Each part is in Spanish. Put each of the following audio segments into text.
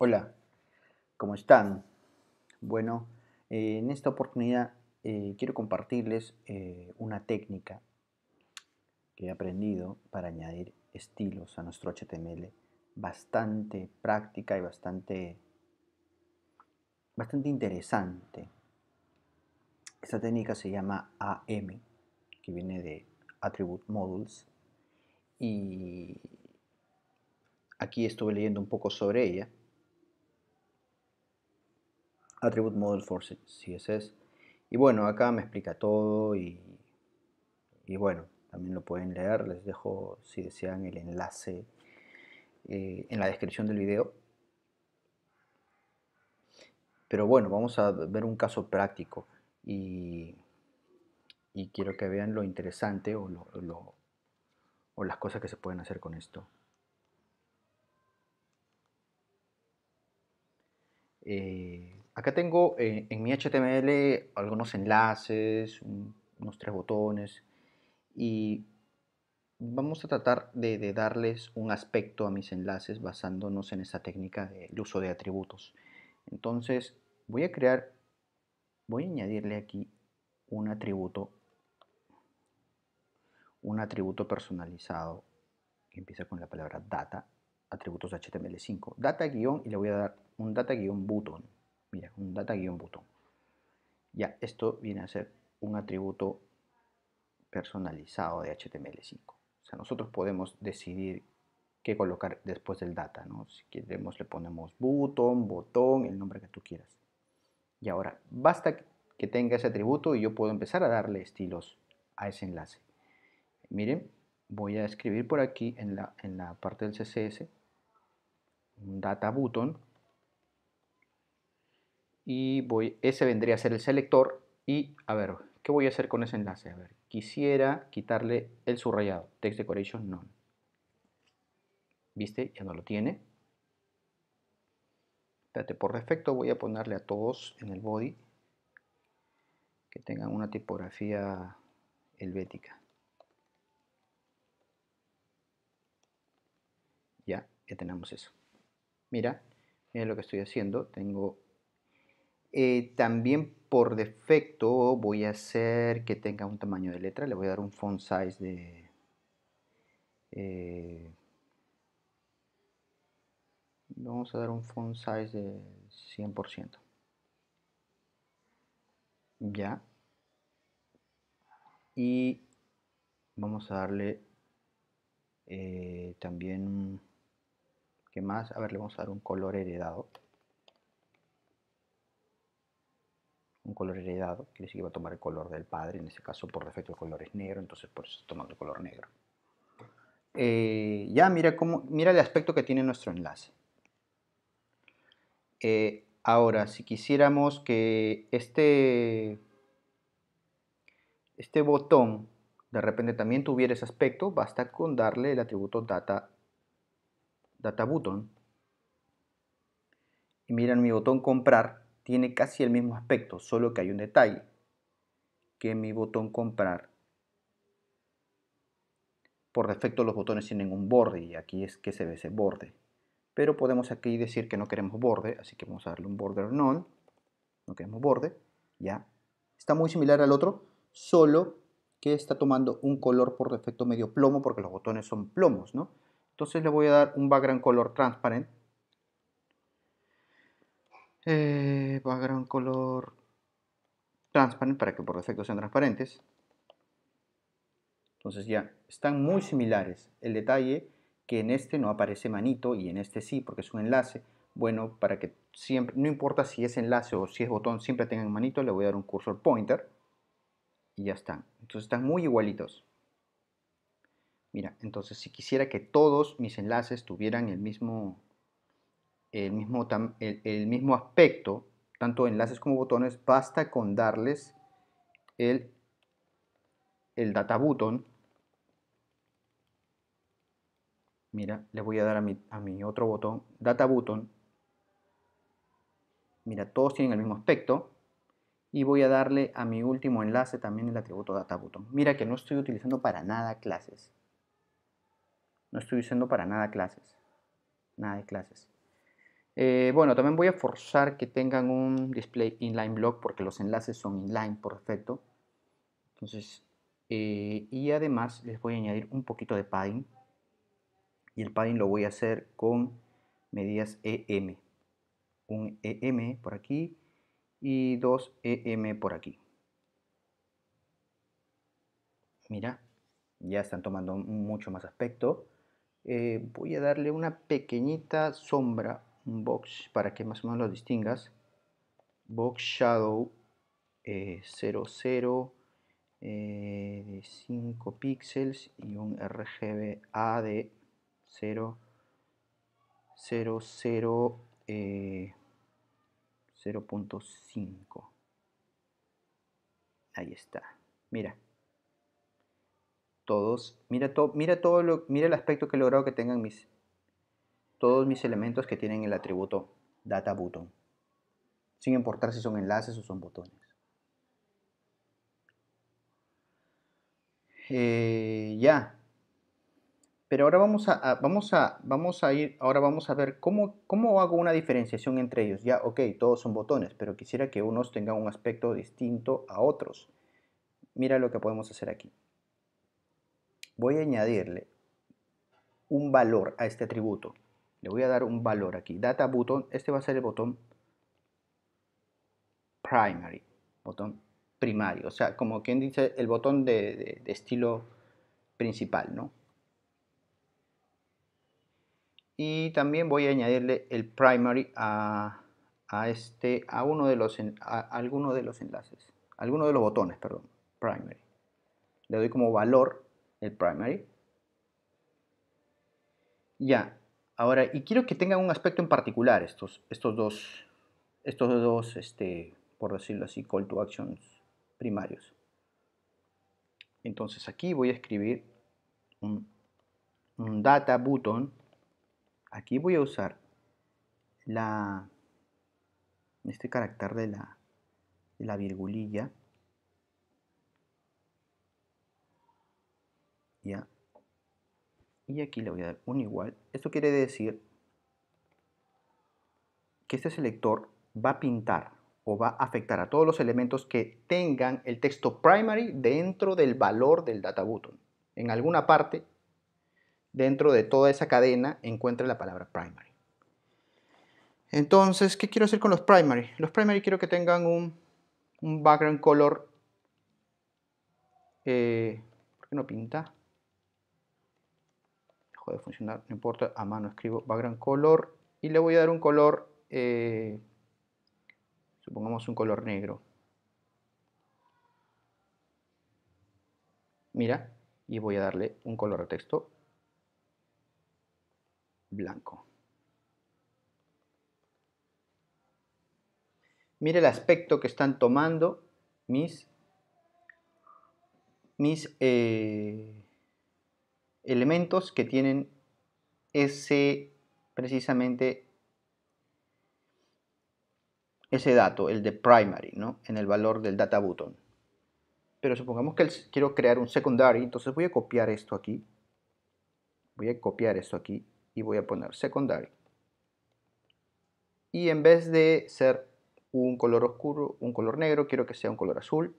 Hola, ¿cómo están? Bueno, eh, en esta oportunidad eh, quiero compartirles eh, una técnica que he aprendido para añadir estilos a nuestro HTML bastante práctica y bastante, bastante interesante. Esta técnica se llama AM, que viene de Attribute Modules y aquí estuve leyendo un poco sobre ella Attribute Model for CSS. Y bueno, acá me explica todo y, bueno, también lo pueden leer. Les dejo, si desean, el enlace eh, en la descripción del video. Pero bueno, vamos a ver un caso práctico y, quiero que vean lo interesante o, o las cosas que se pueden hacer con esto. Eh, Acá tengo eh, en mi HTML algunos enlaces, unos tres botones y vamos a tratar de, darles un aspecto a mis enlaces basándonos en esta técnica del uso de atributos. Entonces voy a crear, voy a añadirle aquí un atributo, un atributo personalizado que empieza con la palabra data, atributos HTML5, data guión y le voy a dar un data guión button mira, un data-botón. Ya, esto viene a ser un atributo personalizado de HTML5. O sea, nosotros podemos decidir qué colocar después del data, ¿no? Si queremos le ponemos button, botón, el nombre que tú quieras. Y ahora, basta que tenga ese atributo y yo puedo empezar a darle estilos a ese enlace. Miren, voy a escribir por aquí en la, en la parte del CSS un data button y voy, ese vendría a ser el selector y a ver, ¿qué voy a hacer con ese enlace? A ver, quisiera quitarle el subrayado, text decoration none. ¿Viste? Ya no lo tiene. Espérate, por defecto voy a ponerle a todos en el body que tengan una tipografía helvética. Ya, ya tenemos eso. Mira, mira lo que estoy haciendo. Tengo eh, también por defecto voy a hacer que tenga un tamaño de letra. Le voy a dar un font size de... Eh, vamos a dar un font size de 100%. Ya. Y vamos a darle eh, también... ¿Qué más? A ver, le vamos a dar un color heredado. un color heredado, quiere decir que va a tomar el color del padre, en ese caso por defecto el color es negro, entonces por eso tomando el color negro. Eh, ya mira, cómo, mira el aspecto que tiene nuestro enlace. Eh, ahora, si quisiéramos que este, este botón de repente también tuviera ese aspecto, basta con darle el atributo data, data button. Y miren mi botón comprar, tiene casi el mismo aspecto, solo que hay un detalle, que mi botón comprar, por defecto los botones tienen un borde y aquí es que se ve ese borde, pero podemos aquí decir que no queremos borde, así que vamos a darle un border none, no queremos borde, ya, está muy similar al otro, solo que está tomando un color por defecto medio plomo porque los botones son plomos, ¿no? Entonces le voy a dar un background color transparent eh, pues agarrar un color transparente para que por defecto sean transparentes entonces ya están muy similares el detalle que en este no aparece manito y en este sí porque es un enlace bueno para que siempre no importa si es enlace o si es botón siempre tengan manito le voy a dar un cursor pointer y ya están entonces están muy igualitos mira entonces si quisiera que todos mis enlaces tuvieran el mismo el mismo, el, mismo aspecto, tanto enlaces como botones, basta con darles el, el data button. Mira, le voy a dar a mi, a mi otro botón, data button. Mira, todos tienen el mismo aspecto. Y voy a darle a mi último enlace también el atributo data button. Mira que no estoy utilizando para nada clases. No estoy usando para nada clases. Nada de clases. Eh, bueno, también voy a forzar que tengan un display inline block porque los enlaces son inline por defecto. Entonces, eh, y además les voy a añadir un poquito de padding. Y el padding lo voy a hacer con medidas EM. Un EM por aquí y dos EM por aquí. Mira, ya están tomando mucho más aspecto. Eh, voy a darle una pequeñita sombra un box para que más o menos lo distingas box shadow eh, 00 eh, de 5 píxeles y un RGBA de 0 0 0.5 ahí está mira todos mira todo mira todo lo, mira el aspecto que he logrado que tengan mis todos mis elementos que tienen el atributo data button, sin importar si son enlaces o son botones. Eh, ya. Pero ahora vamos a, vamos a, vamos a ir, ahora vamos a ver cómo, cómo hago una diferenciación entre ellos. Ya, ok, todos son botones, pero quisiera que unos tengan un aspecto distinto a otros. Mira lo que podemos hacer aquí. Voy a añadirle un valor a este atributo. Le voy a dar un valor aquí. Data button. Este va a ser el botón primary. Botón primario. O sea, como quien dice, el botón de, estilo principal, ¿no? Y también voy a añadirle el primary a, a este, a uno de los, a, a alguno de los enlaces. Alguno de los botones, perdón. Primary. Le doy como valor el primary. Ya, Ahora, y quiero que tengan un aspecto en particular estos, estos dos, estos dos este, por decirlo así, call to actions primarios. Entonces aquí voy a escribir un, data button. Aquí voy a usar la, este carácter de la, de la virgulilla. Ya y aquí le voy a dar un igual. Esto quiere decir que este selector va a pintar o va a afectar a todos los elementos que tengan el texto primary dentro del valor del data button. En alguna parte, dentro de toda esa cadena, encuentra la palabra primary. Entonces, ¿qué quiero hacer con los primary? Los primary quiero que tengan un, background color... Eh, ¿Por qué no pinta? puede funcionar, no importa, a mano escribo background color y le voy a dar un color, eh, supongamos un color negro. Mira, y voy a darle un color de texto blanco. Mire el aspecto que están tomando mis, mis eh, elementos que tienen ese precisamente ese dato, el de primary, ¿no? en el valor del data button. Pero supongamos que quiero crear un secondary, entonces voy a copiar esto aquí. Voy a copiar esto aquí y voy a poner secondary. Y en vez de ser un color oscuro, un color negro, quiero que sea un color azul.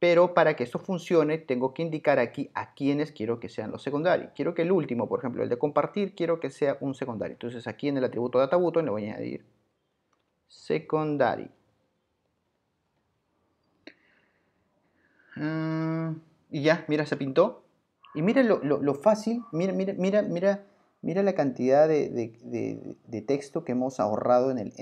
pero para que esto funcione tengo que indicar aquí a quienes quiero que sean los secundarios. Quiero que el último, por ejemplo, el de compartir, quiero que sea un secundario. Entonces aquí en el atributo data button le voy a añadir secundario. Ah, y ya, mira, se pintó. Y mira lo, lo fácil, mira, mira, mira, mira Mira la cantidad de, texto que hemos ahorrado en el,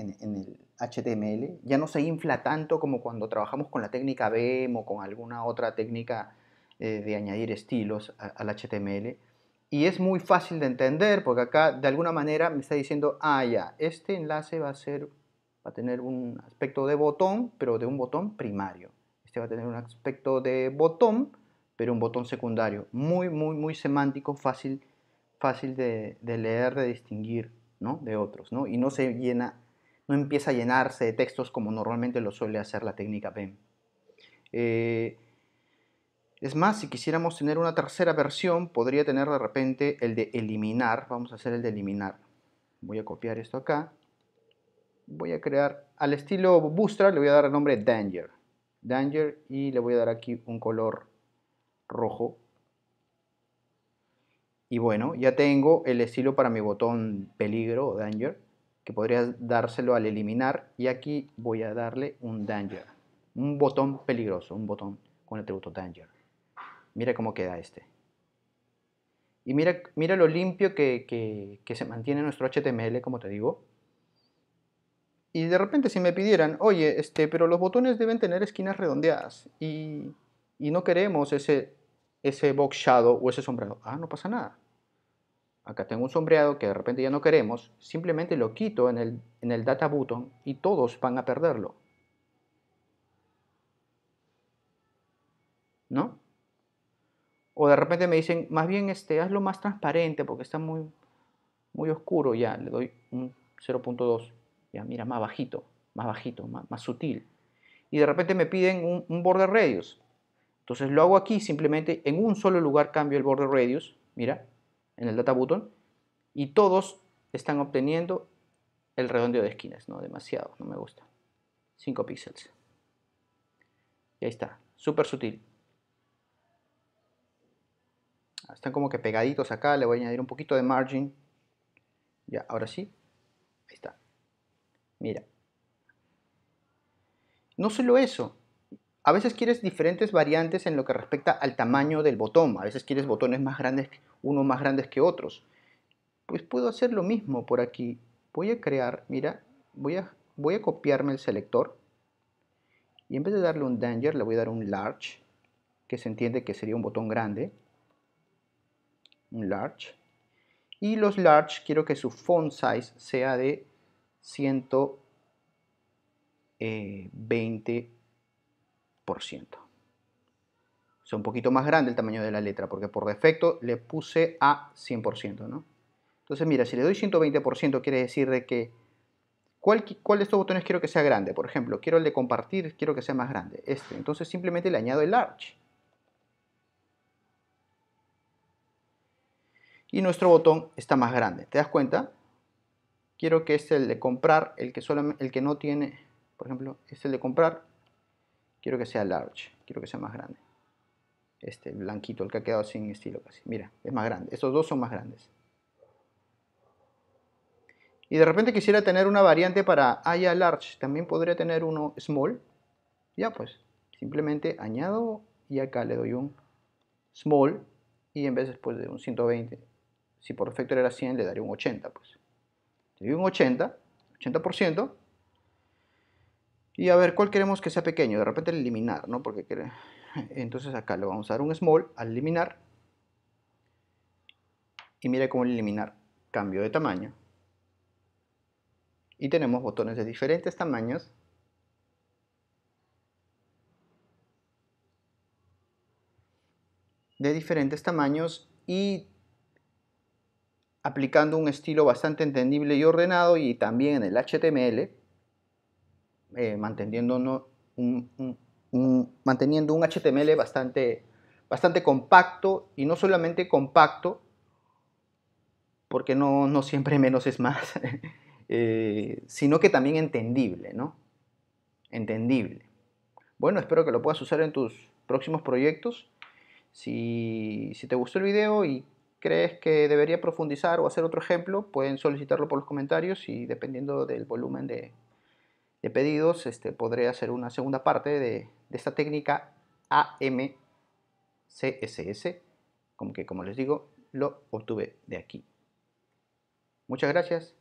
HTML. Ya no se infla tanto como cuando trabajamos con la técnica BEM o con alguna otra técnica eh, de añadir estilos al HTML. Y es muy fácil de entender porque acá de alguna manera me está diciendo, ah, ya, este enlace va a ser va a tener un aspecto de botón, pero de un botón primario. Este va a tener un aspecto de botón, pero un botón secundario. Muy, muy, muy semántico, fácil fácil de, leer, de distinguir ¿no? de otros, y no se llena, no empieza a llenarse de textos como normalmente lo suele hacer la técnica PEM. Eh, es más, si quisiéramos tener una tercera versión, podría tener de repente el de eliminar, vamos a hacer el de eliminar. Voy a copiar esto acá, voy a crear al estilo Bootstrap, le voy a dar el nombre Danger, Danger y le voy a dar aquí un color rojo y bueno, ya tengo el estilo para mi botón peligro o danger, que podría dárselo al eliminar. Y aquí voy a darle un danger, un botón peligroso, un botón con el atributo danger. Mira cómo queda este. Y mira, lo limpio que, se mantiene nuestro HTML, como te digo. Y de repente si me pidieran, oye, este, pero los botones deben tener esquinas redondeadas y, y no queremos ese ese box shadow o ese sombreado. Ah, no pasa nada. Acá tengo un sombreado que de repente ya no queremos, simplemente lo quito en el, data button y todos van a perderlo. ¿No? O de repente me dicen, más bien este, hazlo más transparente porque está muy, muy oscuro. Ya, le doy un 0.2. Ya, mira, más bajito, más bajito, más, sutil. Y de repente me piden un, un border radius. Entonces lo hago aquí, simplemente en un solo lugar cambio el borde radius, mira, en el data button, y todos están obteniendo el redondeo de esquinas, no demasiado, no me gusta. 5 píxeles. Y ahí está, súper sutil. Ah, están como que pegaditos acá, le voy a añadir un poquito de margin. Ya, ahora sí, ahí está. Mira. No solo eso, a veces quieres diferentes variantes en lo que respecta al tamaño del botón, a veces quieres botones más grandes, unos más grandes que otros. Pues puedo hacer lo mismo por aquí. Voy a crear, mira, voy a, voy a copiarme el selector y en vez de darle un danger le voy a dar un large, que se entiende que sería un botón grande. Un large. Y los large quiero que su font size sea de 120 o sea, un poquito más grande el tamaño de la letra, porque por defecto le puse a 100%, ¿no? Entonces, mira, si le doy 120%, quiere decir de que ¿cuál, de estos botones quiero que sea grande? Por ejemplo, quiero el de compartir, quiero que sea más grande, este. Entonces, simplemente le añado el large. Y nuestro botón está más grande. ¿Te das cuenta? Quiero que es el de comprar, el que, el que no tiene, por ejemplo, es el de comprar, quiero que sea large, quiero que sea más grande. Este blanquito, el que ha quedado sin estilo casi. Mira, es más grande. Estos dos son más grandes. Y de repente quisiera tener una variante para haya large. También podría tener uno small. Ya pues, simplemente añado y acá le doy un small. Y en vez después de un 120, si por defecto era 100, le daré un 80 pues. Le doy un 80, 80%. Y a ver, ¿cuál queremos que sea pequeño? De repente el eliminar, ¿no? Porque Entonces acá le vamos a dar un small al eliminar. Y mire cómo el eliminar cambio de tamaño. Y tenemos botones de diferentes tamaños. De diferentes tamaños y aplicando un estilo bastante entendible y ordenado y también en el HTML eh, manteniendo, un, manteniendo un HTML bastante, bastante compacto y no solamente compacto, porque no, siempre menos es más, eh, sino que también entendible, ¿no? Entendible. Bueno, espero que lo puedas usar en tus próximos proyectos. Si, si te gustó el video y crees que debería profundizar o hacer otro ejemplo, pueden solicitarlo por los comentarios y dependiendo del volumen de, de pedidos, este, podré hacer una segunda parte de, esta técnica AMCSS, como que como les digo, lo obtuve de aquí. Muchas gracias.